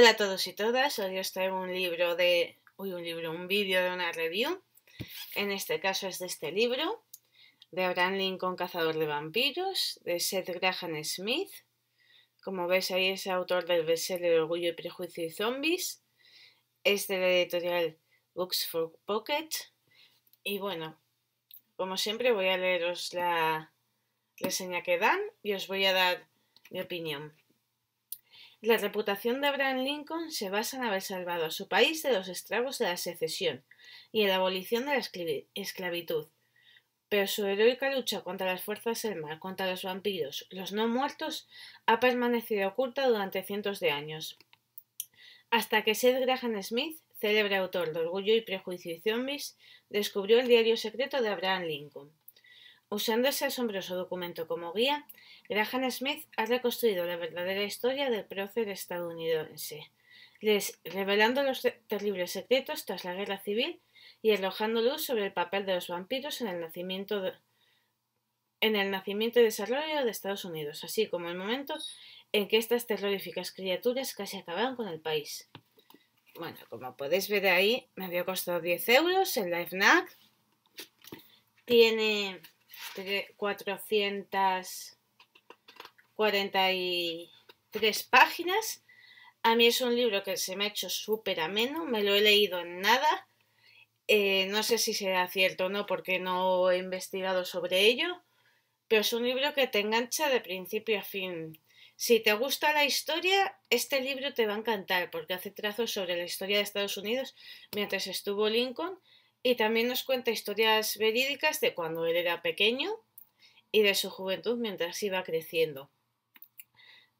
Hola a todos y todas, hoy os traigo un libro de. Uy, un libro, un vídeo de una review. En este caso es de este libro, de Abraham Lincoln, Cazador de Vampiros, de Seth Graham Smith. Como veis ahí es autor del bestseller Orgullo y Prejuicio y Zombies. Es de la editorial Books for Pocket. Y bueno, como siempre voy a leeros la reseña que dan y os voy a dar mi opinión. La reputación de Abraham Lincoln se basa en haber salvado a su país de los estragos de la secesión y en la abolición de la esclavitud. Pero su heroica lucha contra las fuerzas del mal, contra los vampiros, los no muertos, ha permanecido oculta durante cientos de años. Hasta que Seth Graham Smith, célebre autor de Orgullo y Prejuicio y Zombies, descubrió el diario secreto de Abraham Lincoln. Usando ese asombroso documento como guía, Graham Smith ha reconstruido la verdadera historia del prócer estadounidense, revelando los terribles secretos tras la guerra civil y arrojando luz sobre el papel de los vampiros en el nacimiento en el nacimiento y desarrollo de Estados Unidos, así como el momento en que estas terroríficas criaturas casi acabaron con el país. Bueno, como podéis ver ahí, me había costado 10 euros el la Tiene 443 páginas. A mí es un libro que se me ha hecho súper ameno, me lo he leído en nada. Eh, no sé si será cierto o no, porque no he investigado sobre ello, pero es un libro que te engancha de principio a fin. Si te gusta la historia, este libro te va a encantar, porque hace trazos sobre la historia de Estados Unidos mientras estuvo Lincoln y también nos cuenta historias verídicas de cuando él era pequeño y de su juventud mientras iba creciendo.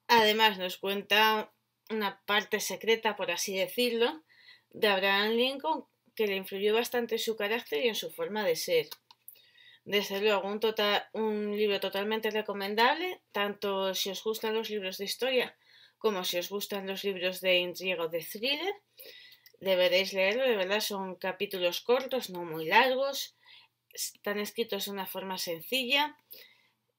Además nos cuenta una parte secreta, por así decirlo, de Abraham Lincoln que le influyó bastante en su carácter y en su forma de ser. Desde luego, un, tota-, un libro totalmente recomendable, tanto si os gustan los libros de historia como si os gustan los libros de intriga o de thriller deberéis leerlo, de verdad son capítulos cortos, no muy largos, están escritos de una forma sencilla,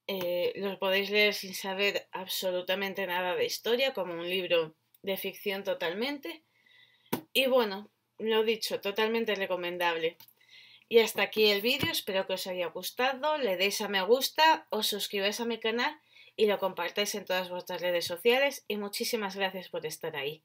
eh, los podéis leer sin saber absolutamente nada de historia, como un libro de ficción totalmente. Y bueno, lo dicho, totalmente recomendable. Y hasta aquí el vídeo, espero que os haya gustado, le deis a me gusta, os suscribáis a mi canal y lo compartáis en todas vuestras redes sociales y muchísimas gracias por estar ahí.